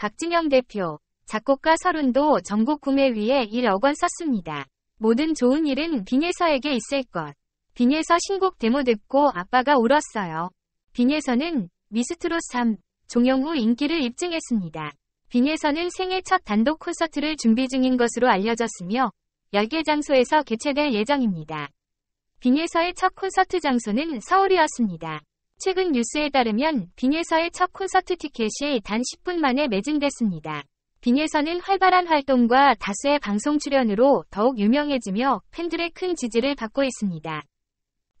박진영 대표, 작곡가 서른도 전곡 구매 위에 1억 원 썼습니다. 모든 좋은 일은 빈에서에게 있을 것. 빈에서 신곡 데모 듣고 아빠가 울었어요. 빈에서는 미스트롯 3, 종영후 인기를 입증했습니다. 빈에서는 생애 첫 단독 콘서트를 준비 중인 것으로 알려졌으며 10개 장소에서 개최될 예정입니다. 빈에서의첫 콘서트 장소는 서울이었습니다. 최근 뉴스에 따르면 빙에서의 첫 콘서트 티켓이 단 10분 만에 매진됐습니다. 빙에서는 활발한 활동과 다수의 방송 출연으로 더욱 유명해지며 팬들의 큰 지지를 받고 있습니다.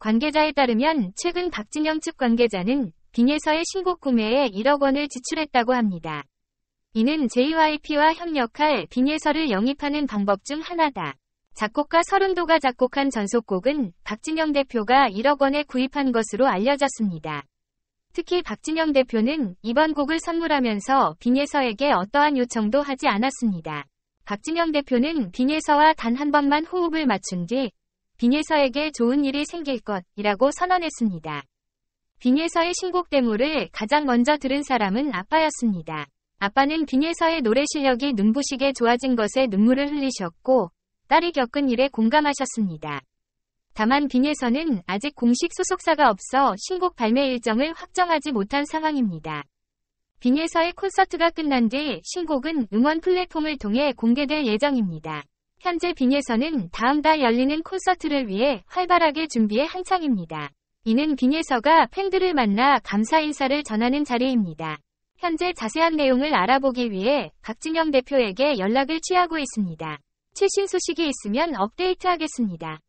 관계자에 따르면 최근 박진영 측 관계자는 빙에서의 신곡 구매에 1억 원을 지출했다고 합니다. 이는 JYP와 협력할 빙에서를 영입하는 방법 중 하나다. 작곡가 서른도가 작곡한 전속곡은 박진영 대표가 1억 원에 구입한 것으로 알려졌습니다. 특히 박진영 대표는 이번 곡을 선물하면서 빈예서에게 어떠한 요청도 하지 않았습니다. 박진영 대표는 빈예서와 단 한 번만 호흡을 맞춘 뒤 빈예서에게 좋은 일이 생길 것이라고 선언했습니다. 빈예서의 신곡 데모를 가장 먼저 들은 사람은 아빠였습니다. 아빠는 빈예서의 노래 실력이 눈부시게 좋아진 것에 눈물을 흘리셨고 딸이 겪은 일에 공감하셨습니다. 다만 빈에서는 아직 공식 소속사가 없어 신곡 발매 일정을 확정하지 못한 상황입니다. 빈에서의 콘서트가 끝난 뒤 신곡은 응원 플랫폼을 통해 공개될 예정입니다. 현재 빈에서는 다음 달 열리는 콘서트를 위해 활발하게 준비에 한창입니다. 이는 빈에서가 팬들을 만나 감사 인사를 전하는 자리입니다. 현재 자세한 내용을 알아보기 위해 박진영 대표에게 연락을 취하고 있습니다. 최신 소식이 있으면 업데이트하겠습니다.